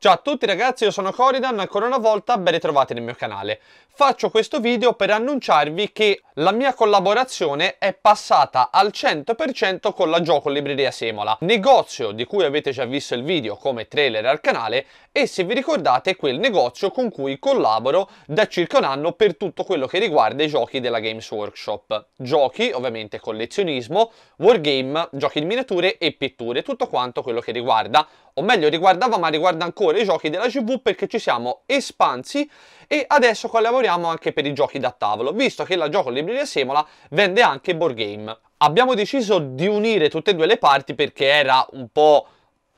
Ciao a tutti ragazzi, io sono Coridan, ancora una volta ben ritrovati nel mio canale. Faccio questo video per annunciarvi che la mia collaborazione è passata al 100% con la Gioco Libreria Semola, negozio di cui avete già visto il video come trailer al canale e se vi ricordate quel negozio con cui collaboro da circa un anno per tutto quello che riguarda i giochi della Games Workshop. Giochi, ovviamente collezionismo, wargame, giochi di miniature e pitture, tutto quanto quello che riguarda o meglio riguardava ma riguarda ancora i giochi della CV perché ci siamo espansi e adesso collaboriamo anche per i giochi da tavolo, visto che la gioco libreria Semola vende anche board game. Abbiamo deciso di unire tutte e due le parti perché era un po'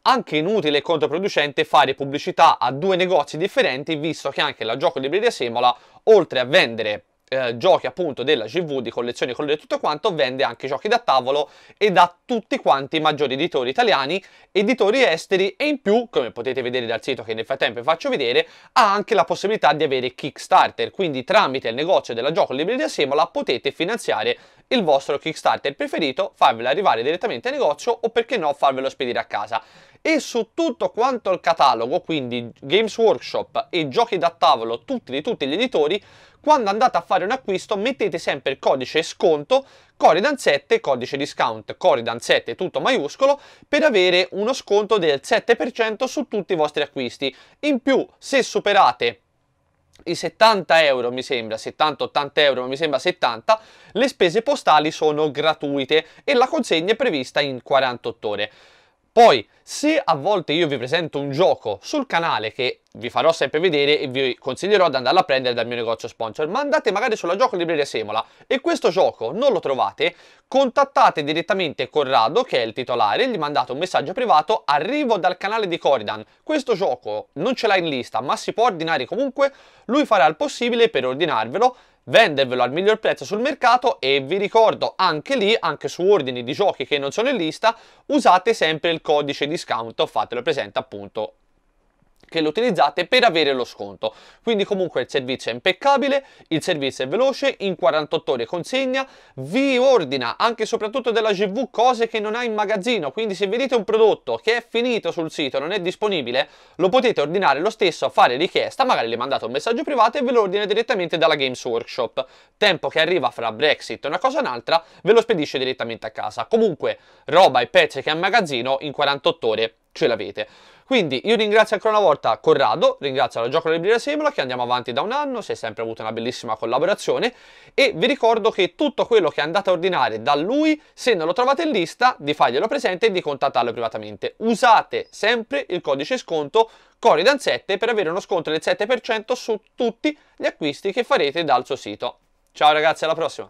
anche inutile e controproducente fare pubblicità a due negozi differenti, visto che anche la gioco libreria Semola, oltre a vendere eh, giochi appunto della GV, di collezioni colore e tutto quanto, vende anche giochi da tavolo e da tutti quanti i maggiori editori italiani, editori esteri e in più, come potete vedere dal sito che nel frattempo vi faccio vedere, ha anche la possibilità di avere Kickstarter, quindi tramite il negozio della gioco libreria Semola potete finanziare il vostro Kickstarter preferito, farvelo arrivare direttamente al negozio o perché no farvelo spedire a casa e su tutto quanto il catalogo, quindi Games Workshop e giochi da tavolo tutti di tutti gli editori, quando andate a fare un acquisto mettete sempre il codice sconto Coridan 7, codice discount Coridan 7 tutto maiuscolo per avere uno sconto del 7% su tutti i vostri acquisti. In più, se superate i 70 euro mi sembra 70 80 euro mi sembra 70 le spese postali sono gratuite e la consegna è prevista in 48 ore poi, se a volte io vi presento un gioco sul canale che vi farò sempre vedere e vi consiglierò di andarla a prendere dal mio negozio sponsor, ma andate magari sulla gioco libreria Semola e questo gioco non lo trovate, contattate direttamente Corrado, che è il titolare, gli mandate un messaggio privato, arrivo dal canale di Coridan, questo gioco non ce l'ha in lista, ma si può ordinare comunque, lui farà il possibile per ordinarvelo, vendervelo al miglior prezzo sul mercato e vi ricordo anche lì, anche su ordini di giochi che non sono in lista, usate sempre il codice discount, fatelo presente appunto che lo utilizzate per avere lo sconto. Quindi comunque il servizio è impeccabile, il servizio è veloce, in 48 ore consegna, vi ordina anche e soprattutto della GV cose che non ha in magazzino, quindi se vedete un prodotto che è finito sul sito, non è disponibile, lo potete ordinare lo stesso, fare richiesta, magari le mandate un messaggio privato e ve lo ordina direttamente dalla Games Workshop. Tempo che arriva fra Brexit e una cosa e un'altra, ve lo spedisce direttamente a casa. Comunque roba e pezzi che ha in magazzino in 48 ore ce l'avete. Quindi io ringrazio ancora una volta Corrado, ringrazio la Gioco della Libreria Simula che andiamo avanti da un anno, si è sempre avuto una bellissima collaborazione e vi ricordo che tutto quello che andate a ordinare da lui, se non lo trovate in lista, di farglielo presente e di contattarlo privatamente. Usate sempre il codice sconto Coridan7 per avere uno sconto del 7% su tutti gli acquisti che farete dal suo sito. Ciao ragazzi, alla prossima!